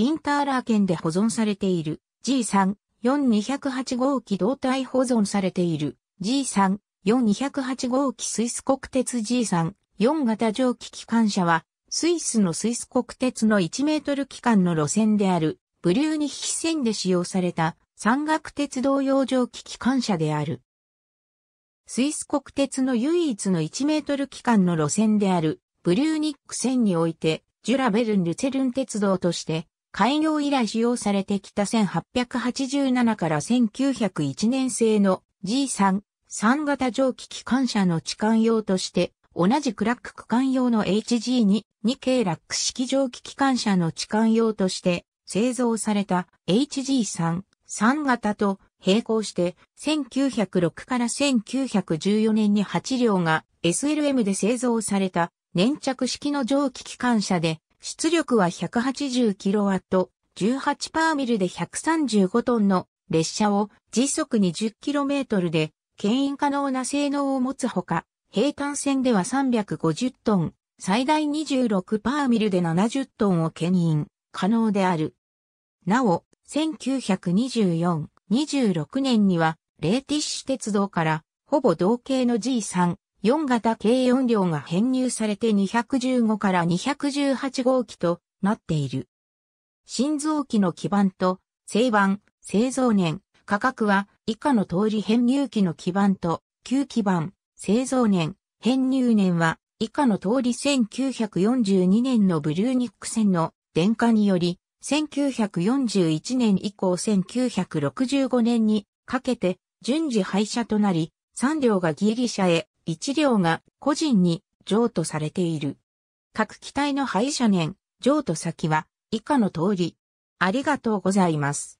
インターラー県で保存されている G3、4208号機胴体保存されている G3、4208号機スイス国鉄 G3、4型蒸気機関車は、スイスのスイス国鉄の1メートル機関の路線である、ブリューニヒ線で使用された山岳鉄道用蒸気機関車である。スイス国鉄の唯一の1メートル機関の路線である、ブリューニック線において、ジュラベルン・ルツェルン鉄道として開業以来使用されてきた1887から1901年製の G3、3型蒸気機関車の置換用として、同じクラック区間用の HG2、2系ラック式蒸気機関車の置換用として製造された HG3、3型と並行して1906から1914年に8両が SLM で製造された粘着式の蒸気機関車で出力は 180kW、18パーミルで135トンの列車を時速 20km で牽引可能な性能を持つほか、平坦線では350トン、最大26パーミルで70トンを牽引可能である。なお、1924、26年には、レーティッシュ鉄道から、ほぼ同型の G3、4型軽4両が編入されて215から218号機となっている。新造機の基板と、製板、製造年、価格は以下の通り編入機の基板と、旧基板、製造年、編入年は以下の通り1942年のブルーニック線の電化により、1941年以降1965年にかけて順次廃車となり、3両がギリシャへ1両が個人に譲渡されている。各機体の廃車年、譲渡先は以下の通り。ありがとうございます。